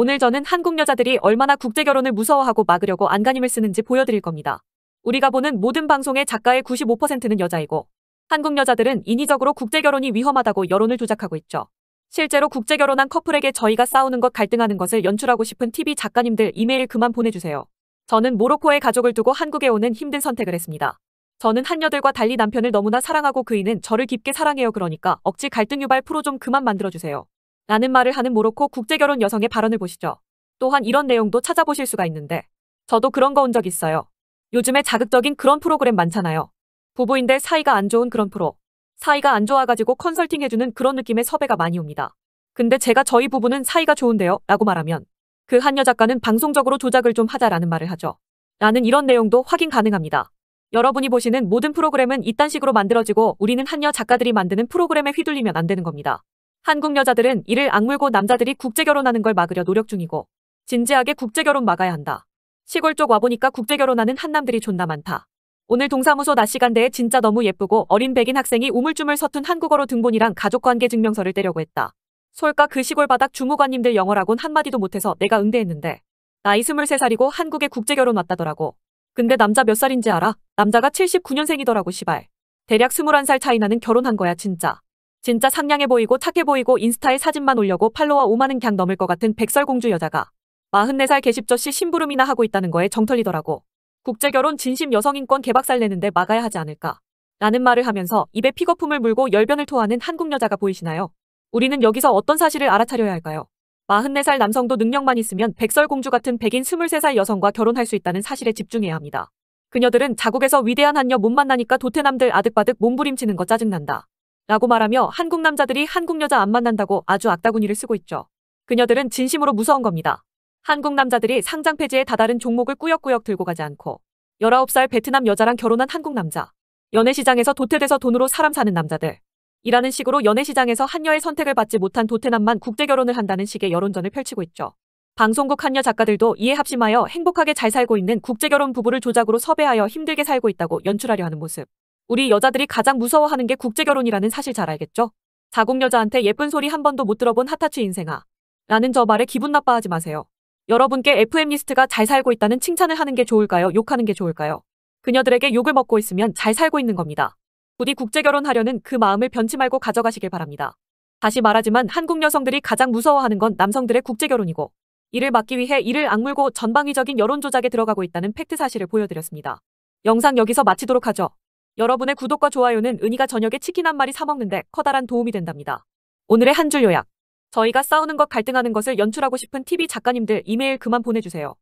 오늘 저는 한국 여자들이 얼마나 국제 결혼을 무서워하고 막으려고 안간힘을 쓰는지 보여드릴 겁니다. 우리가 보는 모든 방송의 작가의 95%는 여자이고 한국 여자들은 인위적으로 국제 결혼이 위험하다고 여론을 조작하고 있죠. 실제로 국제 결혼한 커플에게 저희가 싸우는 것 갈등하는 것을 연출하고 싶은 TV 작가님들 이메일 그만 보내주세요. 저는 모로코에 가족을 두고 한국에 오는 힘든 선택을 했습니다. 저는 한여들과 달리 남편을 너무나 사랑하고 그이는 저를 깊게 사랑해요 그러니까 억지 갈등 유발 프로 좀 그만 만들어주세요. 라는 말을 하는 모로코 국제결혼 여성의 발언을 보시죠. 또한 이런 내용도 찾아보실 수가 있는데 저도 그런 거 온 적 있어요. 요즘에 자극적인 그런 프로그램 많잖아요. 부부인데 사이가 안 좋은 그런 프로. 사이가 안 좋아가지고 컨설팅 해주는 그런 느낌의 섭외가 많이 옵니다. 근데 제가 저희 부부는 사이가 좋은데요? 라고 말하면 그 한 여작가는 방송적으로 조작을 좀 하자라는 말을 하죠. 라는 이런 내용도 확인 가능합니다. 여러분이 보시는 모든 프로그램은 이딴 식으로 만들어지고 우리는 한여 작가들이 만드는 프로그램에 휘둘리면 안 되는 겁니다. 한국 여자들은 이를 악물고 남자들이 국제결혼하는 걸 막으려 노력 중이고 진지하게 국제결혼 막아야 한다. 시골 쪽 와보니까 국제결혼하는 한남들이 존나 많다. 오늘 동사무소 낮 시간대에 진짜 너무 예쁘고 어린 백인 학생이 우물쭈물 서툰 한국어로 등본이랑 가족관계 증명서를 떼려고 했다. 솔까 그 시골 바닥 주무관님들 영어라곤 한마디도 못해서 내가 응대했는데 나이 23살이고 한국에 국제결혼 왔다더라고. 근데 남자 몇 살인지 알아? 남자가 79년생이더라고 시발. 대략 21살 차이 나는 결혼한 거야 진짜. 진짜 상냥해 보이고 착해 보이고 인스타에 사진만 올려고 팔로워 5만은 그냥 넘을 것 같은 백설공주 여자가 44살 개십저씨 심부름이나 하고 있다는 거에 정털리더라고. 국제결혼 진심 여성인권 개박살 내는데 막아야 하지 않을까. 라는 말을 하면서 입에 피거품을 물고 열변을 토하는 한국 여자가 보이시나요? 우리는 여기서 어떤 사실을 알아차려야 할까요? 44살 남성도 능력만 있으면 백설공주 같은 백인 23살 여성과 결혼할 수 있다는 사실에 집중해야 합니다. 그녀들은 자국에서 위대한 한녀못 만나니까 도태남들 아득바득 몸부림치는 거 짜증난다. 라고 말하며 한국 남자들이 한국 여자 안 만난다고 아주 악다구니를 쓰고 있죠. 그녀들은 진심으로 무서운 겁니다. 한국 남자들이 상장 폐지에 다다른 종목을 꾸역꾸역 들고 가지 않고 19살 베트남 여자랑 결혼한 한국 남자, 연애시장에서 도태돼서 돈으로 사람 사는 남자들, 이라는 식으로 연애시장에서 한여의 선택을 받지 못한 도태남만 국제결혼을 한다는 식의 여론전을 펼치고 있죠. 방송국 한여 작가들도 이에 합심하여 행복하게 잘 살고 있는 국제결혼 부부를 조작으로 섭외하여 힘들게 살고 있다고 연출하려 하는 모습. 우리 여자들이 가장 무서워하는 게 국제결혼이라는 사실 잘 알겠죠? 자국 여자한테 예쁜 소리 한 번도 못 들어본 하타치 인생아. 라는 저 말에 기분 나빠하지 마세요. 여러분께 FM 리스트가 잘 살고 있다는 칭찬을 하는 게 좋을까요? 욕하는 게 좋을까요? 그녀들에게 욕을 먹고 있으면 잘 살고 있는 겁니다. 부디 국제결혼하려는 그 마음을 변치 말고 가져가시길 바랍니다. 다시 말하지만 한국 여성들이 가장 무서워하는 건 남성들의 국제결혼이고 이를 막기 위해 이를 악물고 전방위적인 여론조작에 들어가고 있다는 팩트 사실을 보여드렸습니다. 영상 여기서 마치도록 하죠. 여러분의 구독과 좋아요는 은희가 저녁에 치킨 한 마리 사 먹는데 커다란 도움이 된답니다. 오늘의 한 줄 요약. 저희가 싸우는 것, 갈등하는 것을 연출하고 싶은 TV 작가님들 이메일 그만 보내주세요.